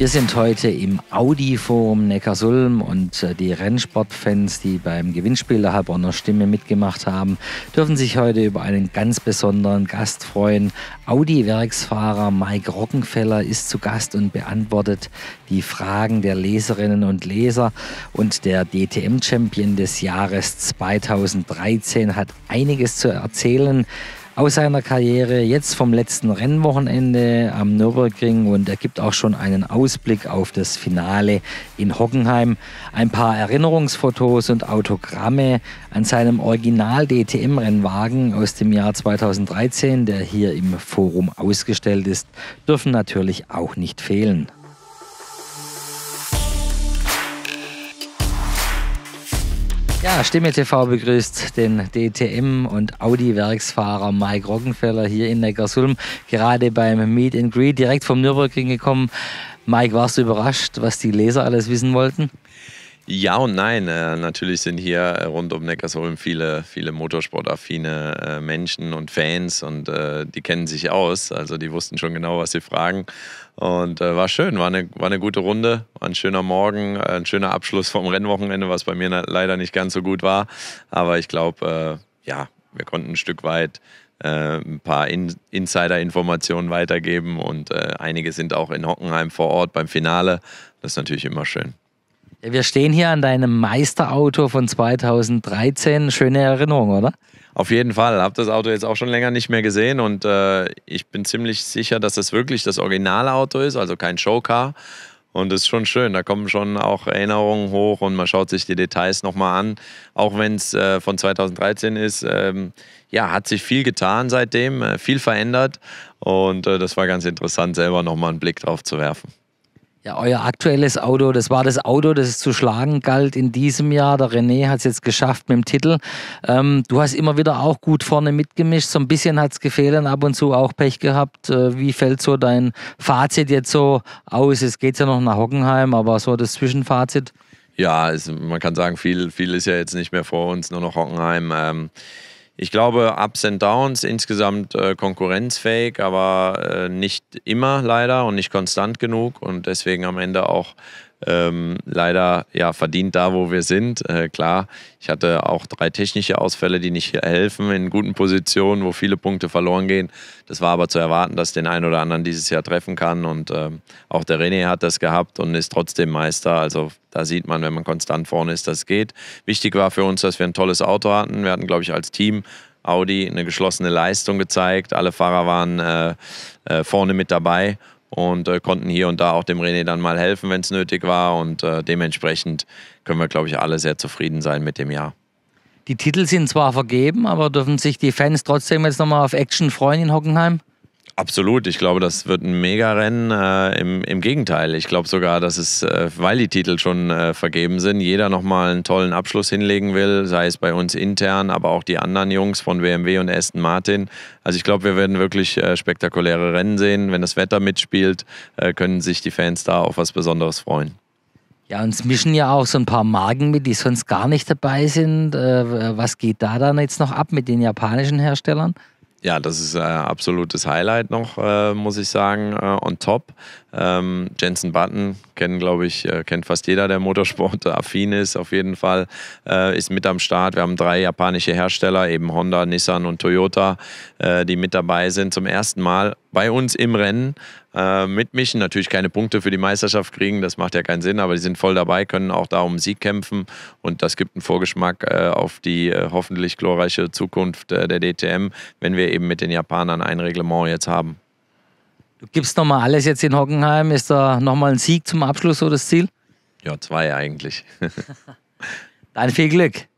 Wir sind heute im Audi-Forum Neckarsulm und äh, die Rennsportfans, die beim Gewinnspiel der Heilbronner Stimme mitgemacht haben, dürfen sich heute über einen ganz besonderen Gast freuen. Audi-Werksfahrer Mike Rockenfeller ist zu Gast und beantwortet die Fragen der Leserinnen und Leser. Und der DTM-Champion des Jahres 2013 hat einiges zu erzählen aus seiner Karriere, jetzt vom letzten Rennwochenende am Nürburgring und er gibt auch schon einen Ausblick auf das Finale in Hockenheim. Ein paar Erinnerungsfotos und Autogramme an seinem Original-DTM-Rennwagen aus dem Jahr 2013, der hier im Forum ausgestellt ist, dürfen natürlich auch nicht fehlen. Stimme TV begrüßt den DTM- und Audi-Werksfahrer Mike Rockenfeller hier in Neckarsulm, gerade beim Meet and Greet direkt vom Nürburgring gekommen. Mike, warst du überrascht, was die Leser alles wissen wollten? Ja und nein. Äh, natürlich sind hier äh, rund um Neckarsulm viele, viele motorsportaffine äh, Menschen und Fans und äh, die kennen sich aus. Also die wussten schon genau, was sie fragen. Und äh, war schön, war eine, war eine gute Runde, war ein schöner Morgen, äh, ein schöner Abschluss vom Rennwochenende, was bei mir leider nicht ganz so gut war. Aber ich glaube, ja, wir konnten ein Stück weit ein paar Insider-Informationen weitergeben und einige sind auch in Hockenheim vor Ort beim Finale. Das ist natürlich immer schön. Wir stehen hier an deinem Meisterauto von 2013. Schöne Erinnerung, oder? Auf jeden Fall. Ich Habe das Auto jetzt auch schon länger nicht mehr gesehen und äh, ich bin ziemlich sicher, dass das wirklich das originale Auto ist, also kein Showcar. Und das ist schon schön. Da kommen schon auch Erinnerungen hoch und man schaut sich die Details nochmal an. Auch wenn es äh, von 2013 ist, ähm, ja, hat sich viel getan seitdem, äh, viel verändert. Und äh, das war ganz interessant, selber nochmal einen Blick drauf zu werfen. Ja, euer aktuelles Auto, das war das Auto, das es zu schlagen galt in diesem Jahr. Der René hat es jetzt geschafft mit dem Titel. Ähm, du hast immer wieder auch gut vorne mitgemischt. So ein bisschen hat es gefehlt und ab und zu auch Pech gehabt. Äh, wie fällt so dein Fazit jetzt so aus? Es geht ja noch nach Hockenheim, aber so das Zwischenfazit. Ja, es, man kann sagen, viel, viel ist ja jetzt nicht mehr vor uns, nur noch Hockenheim. Ähm ich glaube, Ups and Downs, insgesamt äh, konkurrenzfähig, aber äh, nicht immer leider und nicht konstant genug und deswegen am Ende auch ähm, leider ja verdient da, wo wir sind. Äh, klar, ich hatte auch drei technische Ausfälle, die nicht helfen in guten Positionen, wo viele Punkte verloren gehen. Das war aber zu erwarten, dass den einen oder anderen dieses Jahr treffen kann. Und ähm, auch der René hat das gehabt und ist trotzdem Meister. Also da sieht man, wenn man konstant vorne ist, das geht. Wichtig war für uns, dass wir ein tolles Auto hatten. Wir hatten, glaube ich, als Team Audi eine geschlossene Leistung gezeigt. Alle Fahrer waren äh, äh, vorne mit dabei und äh, konnten hier und da auch dem René dann mal helfen, wenn es nötig war. Und äh, dementsprechend können wir, glaube ich, alle sehr zufrieden sein mit dem Jahr. Die Titel sind zwar vergeben, aber dürfen sich die Fans trotzdem jetzt nochmal auf Action freuen in Hockenheim? Absolut, ich glaube, das wird ein Mega-Rennen. Äh, im, im, Gegenteil, ich glaube sogar, dass es, äh, weil die Titel schon äh, vergeben sind, jeder nochmal einen tollen Abschluss hinlegen will, sei es bei uns intern, aber auch die anderen Jungs von WMW und Aston Martin. Also ich glaube, wir werden wirklich äh, spektakuläre Rennen sehen. Wenn das Wetter mitspielt, äh, können sich die Fans da auf was Besonderes freuen. Ja, uns mischen ja auch so ein paar Marken mit, die sonst gar nicht dabei sind. Äh, was geht da dann jetzt noch ab mit den japanischen Herstellern? Ja, das ist ein äh, absolutes Highlight noch, äh, muss ich sagen, äh, on top. Ähm, Jensen Button kennt, glaube ich, äh, kennt fast jeder, der Motorsport affin ist, auf jeden Fall, äh, ist mit am Start. Wir haben drei japanische Hersteller, eben Honda, Nissan und Toyota, äh, die mit dabei sind. Zum ersten Mal bei uns im Rennen äh, mitmischen. Natürlich keine Punkte für die Meisterschaft kriegen, das macht ja keinen Sinn, aber die sind voll dabei, können auch da um Sieg kämpfen und das gibt einen Vorgeschmack äh, auf die äh, hoffentlich glorreiche Zukunft äh, der DTM, wenn wir eben mit den Japanern ein Reglement jetzt haben. Du gibst nochmal alles jetzt in Hockenheim. Ist da nochmal ein Sieg zum Abschluss so das Ziel? Ja, zwei eigentlich. Dann viel Glück.